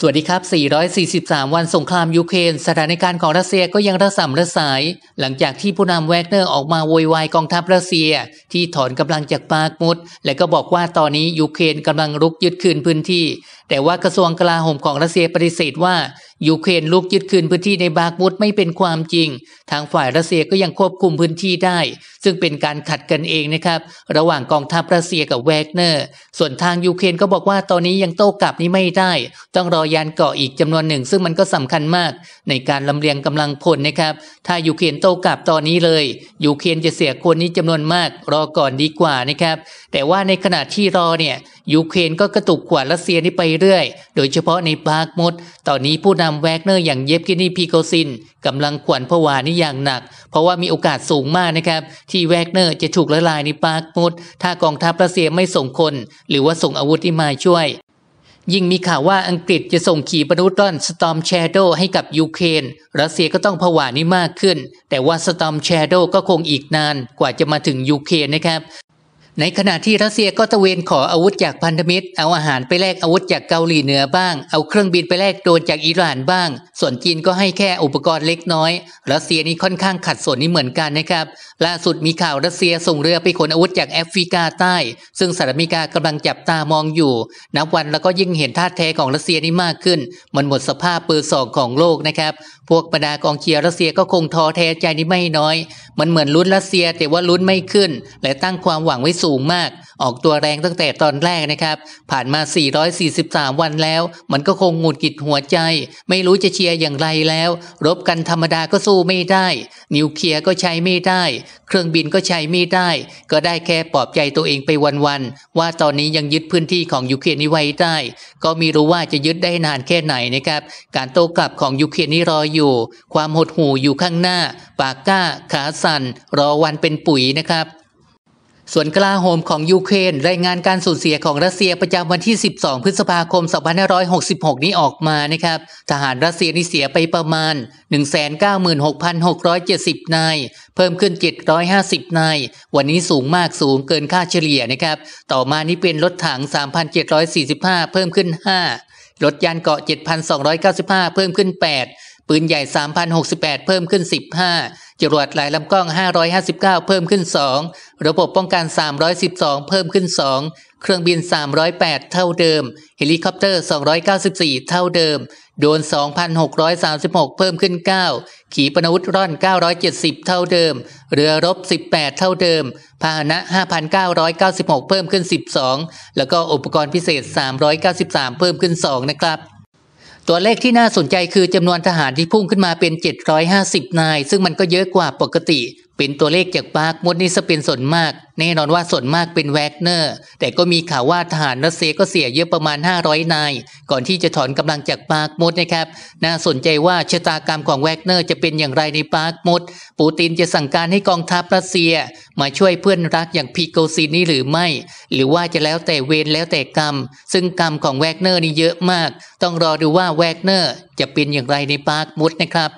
สวัสดีครับ 443 วันสงครามยูเครนสถานการณ์ของรัสเซียก็ยังระส่ำระสาย หลังจากที่ผู้นำแวกเนอร์ออกมาโวยวายกองทัพรัสเซีย ที่ถอนกำลังจากปากมุดและก็บอกว่าตอนนี้ยูเครนกำลังรุกยึดคืนพื้นที่แต่ว่ากระทรวงกลาโหมของรัสเซียปฏิเสธว่ายูเครนลุกยึดคืนพื้นที่ในบาบูดไม่เป็นความจริง ทางฝ่ายรัสเซียก็ยังควบคุมพื้นที่ได้ ซึ่งเป็นการขัดกันเองนะครับ ระหว่างกองทัพรัสเซียกับแวกเนอร์ ส่วนทางยูเครนก็บอกว่าตอนนี้ยังโต้กลับนี้ไม่ได้ ต้องรอยานเกาะอีกจำนวนหนึ่งซึ่งมันก็สำคัญมาก ในการลำเลียงกำลังพลนะครับ ถ้ายูเครนโต้กลับตอนนี้เลยยูเครนจะเสียคนนี้จำนวนมากรอก่อนดีกว่านะครับ แต่ว่าในขณะที่รอเนี่ยยูเครนก็กระตุกขวารัสเซียนี้ไปเรื่อย โดยเฉพาะในปากมด ตอนนี้ผู้นำแวกเนอร์อย่างเยฟกินีพีโกซินกำลังขวัญผวานี่อย่างหนัก เพราะว่ามีโอกาสสูงมากนะครับ ที่แวกเนอร์จะถูกละลายในปากมด ถ้ากองทัพรัสเซียไม่ส่งคน หรือว่าส่งอาวุธที่มาช่วย ยิ่งมีข่าวว่าอังกฤษจะส่งขีปนาวุธร่อนสตอมแชโดให้กับยูเครน รัสเซียก็ต้องผวานี้มากขึ้น แต่ว่าสตอมแชโดก็คงอีกนานกว่าจะมาถึงยูเครนนะครับในขณะที่รัสเซียก็ตะเวนขออาวุธจากพันธมิตร เอาอาหารไปแลกอาวุธจากเกาหลีเหนือบ้าง เอาเครื่องบินไปแลกโดนจากอิหร่านบ้าง ส่วนจีนก็ให้แค่อุปกรณ์เล็กน้อย รัสเซียนี้ค่อนข้างขัดสนนี่เหมือนกันนะครับ ล่าสุดมีข่าวรัสเซียส่งเรือไปขนอาวุธจากแอฟริกาใต้ ซึ่งสหรัฐอเมริกากำลังจับตามองอยู่นับวันแล้วก็ยิ่งเห็นท่าแท้ของรัสเซียนี้มากขึ้น มันหมดสภาพเปอนสองของโลกนะครับ พวกบรรดากองเชียร์รัสเซียก็คงท้อแท้ใจนี้ไม่น้อย มันเหมือนลุ้นรัสเซียแต่ว่าลุ้นไม่ขึ้น และตั้งความหวังไว้สูงมาก ออกตัวแรงตั้งแต่ตอนแรกนะครับ ผ่านมา 443 วันแล้ว มันก็คงหงุดหงิดหัวใจ ไม่รู้จะเชียร์อย่างไรแล้ว รบกันธรรมดาก็สู้ไม่ได้ นิวเคลียร์ก็ใช้ไม่ได้ เครื่องบินก็ใช้ไม่ได้ ก็ได้แค่ปลอบใจตัวเองไปวันๆ ว่าตอนนี้ยังยึดพื้นที่ของยูเครนนี้ไว้ได้ ก็ไม่รู้ว่าจะยึดได้นานแค่ไหนนะครับ การโต้กลับของยูเครนนี้รออยู่ ความหดหู่อยู่ข้างหน้า ปากก้า ขาสั่น รอวันเป็นปุ๋ยนะครับส่วนกลาโหมของยูเครนรายงานการสูญเสียของรัสเซียประจำวันที่ 12 พฤษภาคม 2566 นี้ออกมานะครับทหารรัสเซียนี่เสียไปประมาณ 196,670 นายเพิ่มขึ้น 750 นายวันนี้สูงมากสูงเกินค่าเฉลี่ยนะครับ ต่อมานี้เป็นรถถัง 3,745 เพิ่มขึ้น 5 รถยานเกาะ 7,295 เพิ่มขึ้น 8 ปืนใหญ่ 3,068 เพิ่มขึ้น 15จรวดหลายลำกล้อง 559 เพิ่มขึ้น 2 ระบบป้องกัน 312 เพิ่มขึ้น 2 เครื่องบิน 308 เท่าเดิม เฮลิคอปเตอร์ 294 เท่าเดิม โดน2,636 เพิ่มขึ้น 9 ขีปนาวุธร่อน 970 เท่าเดิม เรือรบ 18 เท่าเดิม พาหนะ 5,996 เพิ่มขึ้น 12 แล้วก็อุปกรณ์พิเศษ 393 เพิ่มขึ้น 2 นะครับตัวเลขที่น่าสนใจคือจำนวนทหารที่พุ่งขึ้นมาเป็น 750 นาย ซึ่งมันก็เยอะกว่าปกติเป็นตัวเลขจากปากมดนี่จะเป็นส่วนมาก แน่นอนว่าส่วนมากเป็นแวกเนอร์ แต่ก็มีข่าวว่าทหารรัสเซียก็เสียเยอะประมาณ 500 นาย ก่อนที่จะถอนกำลังจากปากมดนะครับ น่าสนใจว่าชะตากรรมของแวกเนอร์ จะเป็นอย่างไรในปากมดปูตินจะสั่งการให้กองทัพรัสเซีย มาช่วยเพื่อนรักอย่างพีโกซินนี่หรือไม่ หรือว่าจะแล้วแต่เวรแล้วแต่กรรม ซึ่งกรรมของแวกเนอร์นี่เยอะมาก ต้องรอดูว่าแวกเนอร์ จะเป็นอย่างไรในปากมดนะครับ